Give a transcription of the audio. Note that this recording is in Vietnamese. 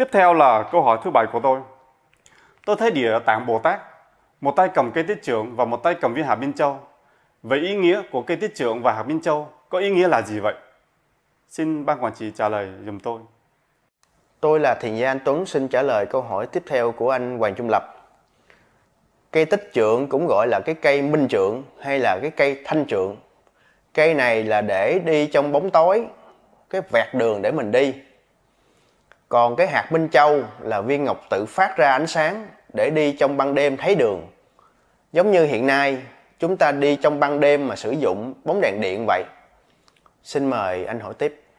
Tiếp theo là câu hỏi thứ bảy của tôi. Tôi thấy địa tạng Bồ Tát, một tay cầm cây tiết trưởng và một tay cầm viên hạt biên châu. Vậy ý nghĩa của cây tiết trưởng và hạt biên châu có ý nghĩa là gì vậy? Xin ban quản trị trả lời dùm tôi. Tôi là Thiền gia Anh Tuấn xin trả lời câu hỏi tiếp theo của anh Hoàng Trung Lập. Cây tích trượng cũng gọi là cái cây minh trượng hay là cái cây thanh trượng. Cây này là để đi trong bóng tối, cái vẹt đường để mình đi còn cái hạt minh châu là viên ngọc tự phát ra ánh sáng để đi trong ban đêm thấy đường giống như hiện nay chúng ta đi trong ban đêm mà sử dụng bóng đèn điện vậy xin mời anh hỏi tiếp